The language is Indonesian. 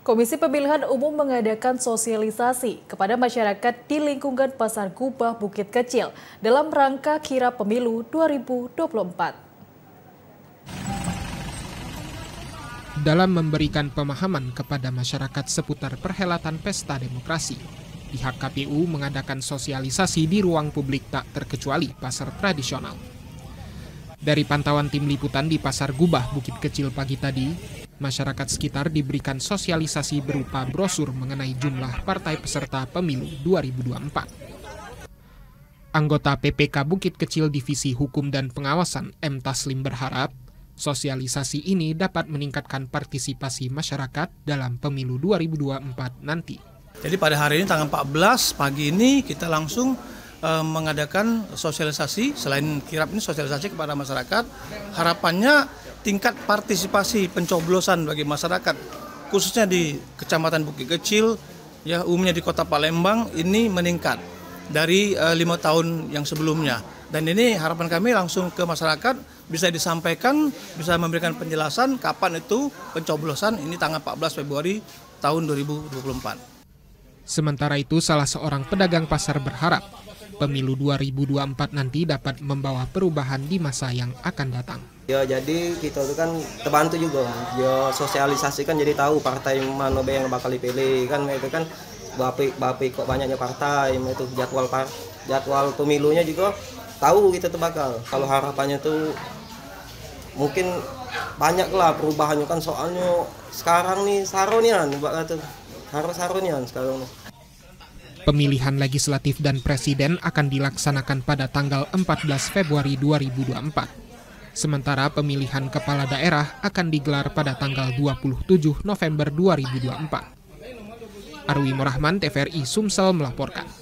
Komisi Pemilihan Umum mengadakan sosialisasi kepada masyarakat di lingkungan Pasar Gubah Bukit Kecil dalam rangka kira pemilu 2024. Dalam memberikan pemahaman kepada masyarakat seputar perhelatan pesta demokrasi, pihak KPU mengadakan sosialisasi di ruang publik tak terkecuali pasar tradisional. Dari pantauan tim liputan di Pasar Gubah Bukit Kecil pagi tadi, masyarakat sekitar diberikan sosialisasi berupa brosur mengenai jumlah partai peserta pemilu 2024. Anggota PPK Bukit Kecil Divisi Hukum dan Pengawasan M. Taslim berharap sosialisasi ini dapat meningkatkan partisipasi masyarakat dalam pemilu 2024 nanti. Jadi pada hari ini tanggal 14 pagi ini kita langsung eh, mengadakan sosialisasi selain kirap ini sosialisasi kepada masyarakat harapannya tingkat partisipasi pencoblosan bagi masyarakat khususnya di Kecamatan Bukit Kecil ya umumnya di Kota Palembang ini meningkat dari eh, lima e, tahun yang sebelumnya dan ini harapan kami langsung ke masyarakat bisa disampaikan bisa memberikan penjelasan kapan itu pencoblosan ini tanggal 14 Februari tahun 2024. Sementara itu salah seorang pedagang pasar berharap pemilu 2024 nanti dapat membawa perubahan di masa yang akan datang. Ya jadi kita itu kan terbantu juga kan. Ya sosialisasi kan jadi tahu partai mana yang bakal dipilih kan itu kan bapak bapak kok banyaknya partai itu jadwal par, jadwal pemilunya juga tahu kita tuh bakal kalau harapannya tuh mungkin banyak lah perubahannya kan soalnya sekarang nih saronian mbak tuh harus saronian sekarang nih. Pemilihan legislatif dan presiden akan dilaksanakan pada tanggal 14 Februari 2024. Sementara pemilihan kepala daerah akan digelar pada tanggal 27 November 2024. Arwi Morahman, TVRI Sumsel melaporkan.